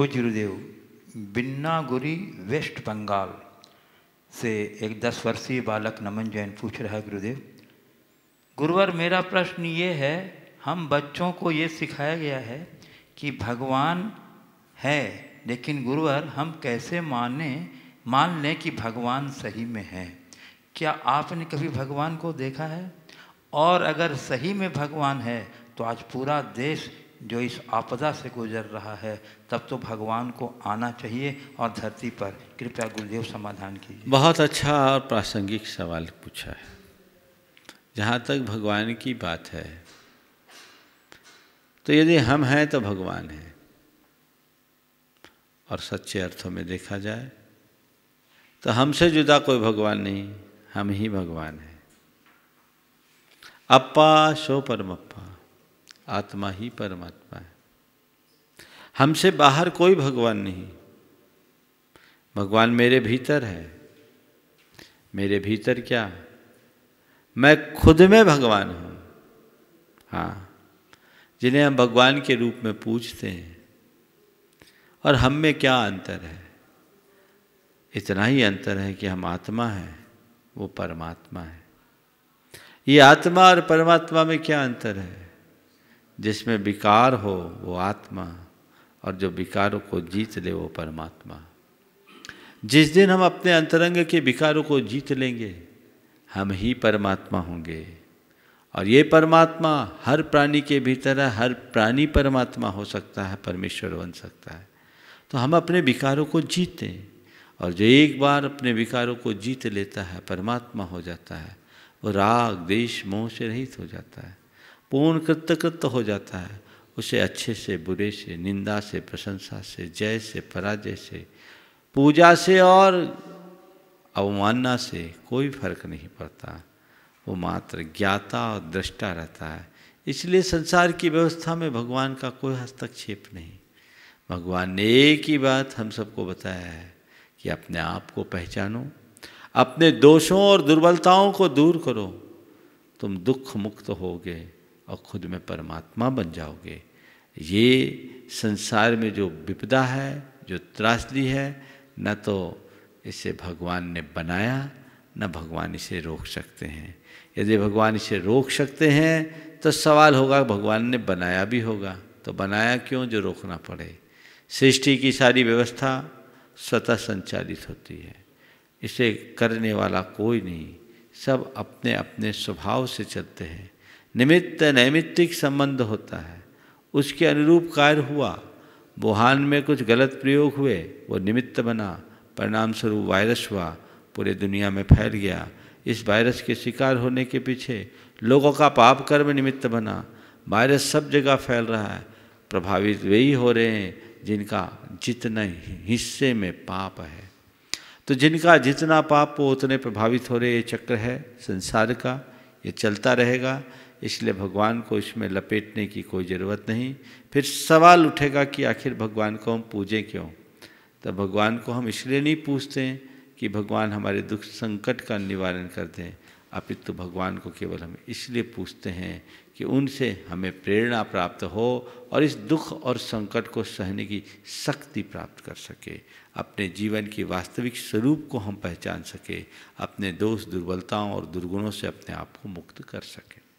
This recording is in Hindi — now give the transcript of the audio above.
पूज्य गुरुदेव बिन्ना गुरी वेस्ट बंगाल से एक दस वर्षीय बालक नमन जैन पूछ रहा है गुरुदेव गुरुवर मेरा प्रश्न ये है हम बच्चों को ये सिखाया गया है कि भगवान है लेकिन गुरुवर हम कैसे माने मान लें कि भगवान सही में है क्या आपने कभी भगवान को देखा है और अगर सही में भगवान है तो आज पूरा देश जो इस आपदा से गुजर रहा है तब तो भगवान को आना चाहिए और धरती पर कृपया गुरुदेव समाधान कीजिए बहुत अच्छा और प्रासंगिक सवाल पूछा है जहाँ तक भगवान की बात है तो यदि हम हैं तो भगवान हैं और सच्चे अर्थों में देखा जाए तो हमसे जुदा कोई भगवान नहीं हम ही भगवान हैं अप्पा परम परमप्पा आत्मा ही परमात्मा है हमसे बाहर कोई भगवान नहीं भगवान मेरे भीतर है मेरे भीतर क्या मैं खुद में भगवान हूँ हाँ जिन्हें हम भगवान के रूप में पूछते हैं और हम में क्या अंतर है इतना ही अंतर है कि हम आत्मा हैं वो परमात्मा है ये आत्मा और परमात्मा में क्या अंतर है जिसमें विकार हो वो आत्मा और जो विकारों को जीत ले वो परमात्मा जिस दिन हम अपने अंतरंग के विकारों को जीत लेंगे हम ही परमात्मा होंगे और ये परमात्मा हर प्राणी के भीतर है हर प्राणी परमात्मा हो सकता है परमेश्वर बन सकता है तो हम अपने विकारों को जीतें और जो एक बार अपने विकारों को जीत लेता है परमात्मा हो जाता है वो राग देश मोह से रहित हो जाता है पूर्ण कृत्य हो जाता है उसे अच्छे से बुरे से निंदा से प्रशंसा से जय से पराजय से पूजा से और अवमानना से कोई फर्क नहीं पड़ता वो मात्र ज्ञाता और दृष्टा रहता है इसलिए संसार की व्यवस्था में भगवान का कोई हस्तक्षेप नहीं भगवान ने एक ही बात हम सबको बताया है कि अपने आप को पहचानो अपने दोषों और दुर्बलताओं को दूर करो तुम दुख मुक्त होगे और खुद में परमात्मा बन जाओगे ये संसार में जो विपदा है जो त्रासदी है न तो इसे भगवान ने बनाया न भगवान इसे रोक सकते हैं यदि भगवान इसे रोक सकते हैं तो सवाल होगा भगवान ने बनाया भी होगा तो बनाया क्यों जो रोकना पड़े सृष्टि की सारी व्यवस्था स्वतः संचालित होती है इसे करने वाला कोई नहीं सब अपने अपने स्वभाव से चलते हैं निमित्त नैमित्तिक संबंध होता है उसके अनुरूप कार्य हुआ वुहान में कुछ गलत प्रयोग हुए वो निमित्त बना परिणाम स्वरूप वायरस हुआ पूरे दुनिया में फैल गया इस वायरस के शिकार होने के पीछे लोगों का पाप कर्म निमित्त बना वायरस सब जगह फैल रहा है प्रभावित वे ही हो रहे हैं जिनका जितना हिस्से में पाप है तो जिनका जितना पाप वो उतने प्रभावित हो रहे ये चक्र है संसार का ये चलता रहेगा इसलिए भगवान को इसमें लपेटने की कोई ज़रूरत नहीं फिर सवाल उठेगा कि आखिर भगवान को हम पूजें क्यों तो भगवान को हम इसलिए नहीं पूछते कि भगवान हमारे दुख संकट का निवारण कर दें अपितु भगवान को केवल हम इसलिए पूछते हैं कि उनसे हमें प्रेरणा प्राप्त हो और इस दुख और संकट को सहने की शक्ति प्राप्त कर सके अपने जीवन के वास्तविक स्वरूप को हम पहचान सके अपने दोष दुर्बलताओं और दुर्गुणों से अपने आप को मुक्त कर सकें